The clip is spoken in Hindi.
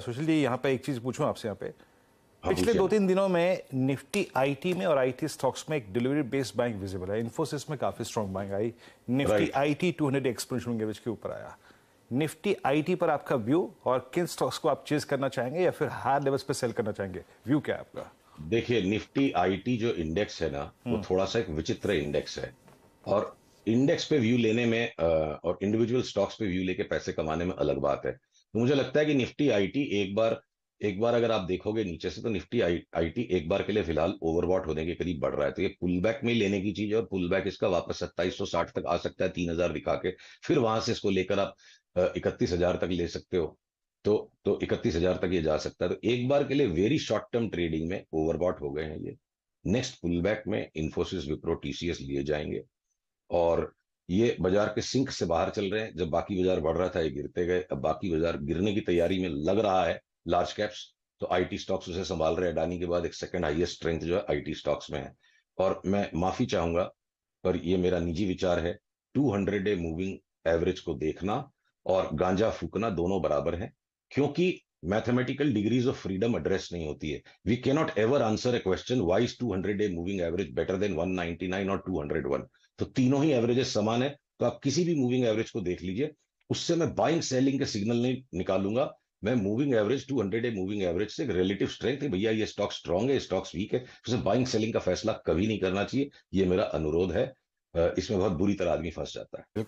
सुशील जी यहाँ पे एक चीज पूछूं आपसे यहाँ पे हाँ, पिछले दो तीन दिनों में निफ्टी आईटी में और आईटी स्टॉक्स में एक डिलीवरी बेस्ड बैंक विजिबल है इन्फोसिस में काफी स्ट्रॉन्ग बैंक आई निफ्टी आईटी 200 हंड्रेड के ऊपर आया निफ्टी आईटी पर आपका व्यू और किन स्टॉक्स को आप चेज करना चाहेंगे या फिर हायर लेवल्स पे सेल करना चाहेंगे व्यू क्या है आपका देखिए निफ्टी आईटी जो इंडेक्स है ना वो हम्म। थोड़ा सा एक विचित्र इंडेक्स है और इंडेक्स पे व्यू लेने में और इंडिविजुअल स्टॉक्स पे व्यू लेके पैसे कमाने में अलग बात है तो मुझे लगता है कि निफ्टी आईटी एक बार एक बार अगर आप देखोगे नीचे से तो निफ्टी आई आईटी एक बार के लिए फिलहाल ओवरबॉट होने के करीब बढ़ रहा है तो ये पुल बैक में लेने की चीज है और पुल बैक इसका वापस साठ तक आ सकता है हजार दिखा के फिर वहां से इसको लेकर आप इकतीस हजार तक ले सकते हो तो तो इकतीस हजार तक ये जा सकता है तो एक बार के लिए वेरी शॉर्ट टर्म ट्रेडिंग में ओवरबॉट हो गए हैं ये नेक्स्ट पुल बैक में इन्फोसिस विप्रो टीसीएस लिए जाएंगे और ये बाजार के सिंक से बाहर चल रहे हैं जब बाकी बाजार बढ़ रहा था ये गिरते गए अब बाकी बाजार गिरने की तैयारी में लग रहा है लार्ज कैप्स तो आईटी स्टॉक्स उसे संभाल रहे हैं अडानी के बाद एक सेकंड हाईएस्ट स्ट्रेंथ जो है आईटी स्टॉक्स में है और मैं माफी चाहूंगा पर ये मेरा निजी विचार है टू डे मूविंग एवरेज को देखना और गांजा फूकना दोनों बराबर है क्योंकि mathematical degrees of freedom address नहीं होती है we can not ever answer a question why is two hundred a moving average better than one ninety nine और टू हंड्रेड वन तो तीनों ही एवरेजेस समान है तो आप किसी भी मूविंग एवरेज को देख लीजिए उससे मैं बाइंग सेलिंग के सिग्नल नहीं निकालूंगा मैं moving average two hundred a moving average से रिलेटिव स्ट्रेंथ है भैया ये स्टॉक स्ट्रांग है स्टॉक्स वीक है उसे बाइंग सेलिंग का फैसला कभी नहीं करना चाहिए ये मेरा अनुरोध है इसमें बहुत बुरी तरह आदमी फंस जाता है